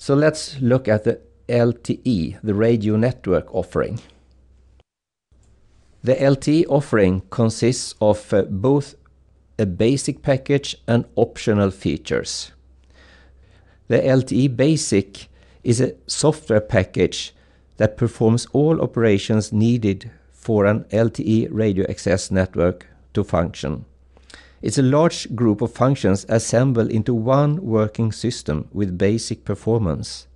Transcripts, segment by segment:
So let's look at the LTE, the radio network offering. The LTE offering consists of uh, both a basic package and optional features. The LTE Basic is a software package that performs all operations needed for an LTE radio access network to function. It's a large group of functions assembled into one working system with basic performance.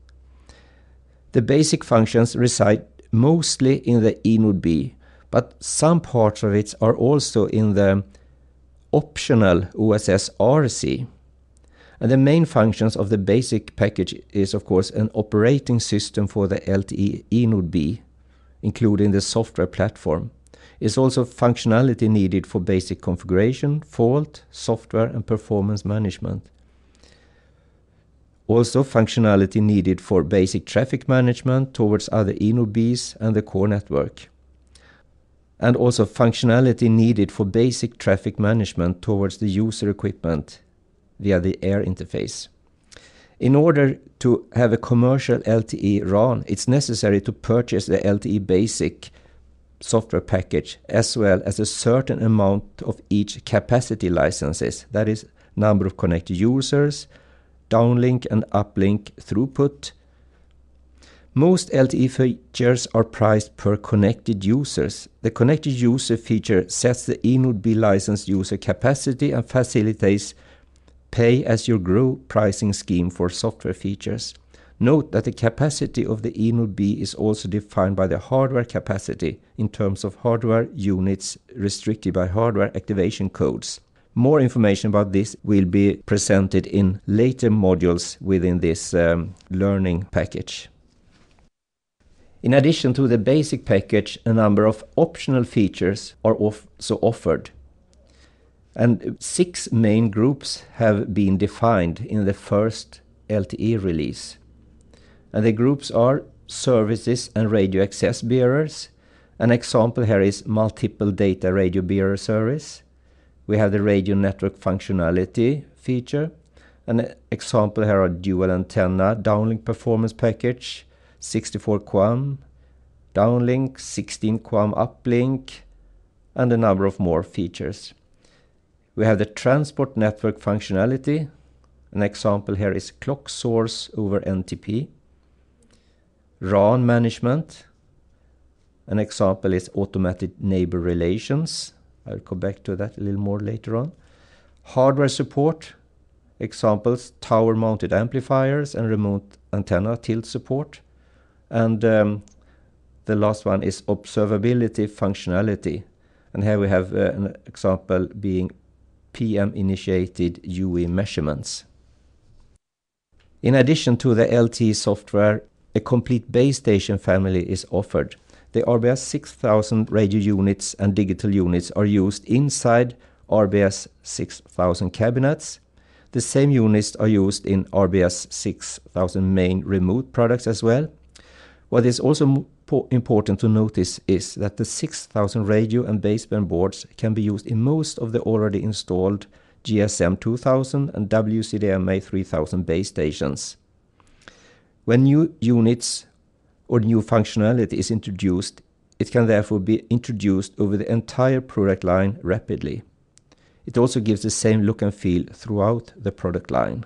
The basic functions reside mostly in the inode B, but some parts of it are also in the optional OSS RC. And the main functions of the basic package is of course an operating system for the LTE inode B, including the software platform is also functionality needed for basic configuration, fault, software, and performance management. Also, functionality needed for basic traffic management towards other ENOBs and the core network. And also, functionality needed for basic traffic management towards the user equipment via the air interface. In order to have a commercial LTE RAN, it's necessary to purchase the LTE Basic software package as well as a certain amount of each capacity licenses, that is, number of connected users, downlink and uplink throughput. Most LTE features are priced per connected users. The connected user feature sets the inode B licensed user capacity and facilitates pay as you grow pricing scheme for software features. Note that the capacity of the eNode B is also defined by the hardware capacity in terms of hardware units restricted by hardware activation codes. More information about this will be presented in later modules within this um, learning package. In addition to the basic package, a number of optional features are also offered. And six main groups have been defined in the first LTE release and the groups are services and radio access bearers. An example here is multiple data radio bearer service. We have the radio network functionality feature. An example here are dual antenna downlink performance package, 64 QAM downlink, 16 QAM uplink, and a number of more features. We have the transport network functionality. An example here is clock source over NTP. RAN management. An example is automatic neighbor relations. I'll come back to that a little more later on. Hardware support, examples, tower-mounted amplifiers and remote antenna tilt support. And um, the last one is observability functionality. And here we have uh, an example being PM-initiated UE measurements. In addition to the LTE software, a complete base station family is offered. The RBS 6000 radio units and digital units are used inside RBS 6000 cabinets. The same units are used in RBS 6000 main remote products as well. What is also important to notice is that the 6000 radio and baseband boards can be used in most of the already installed GSM 2000 and WCDMA 3000 base stations. When new units or new functionality is introduced, it can therefore be introduced over the entire product line rapidly. It also gives the same look and feel throughout the product line.